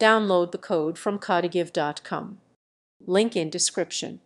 Download the code from codigive.com. Link in description.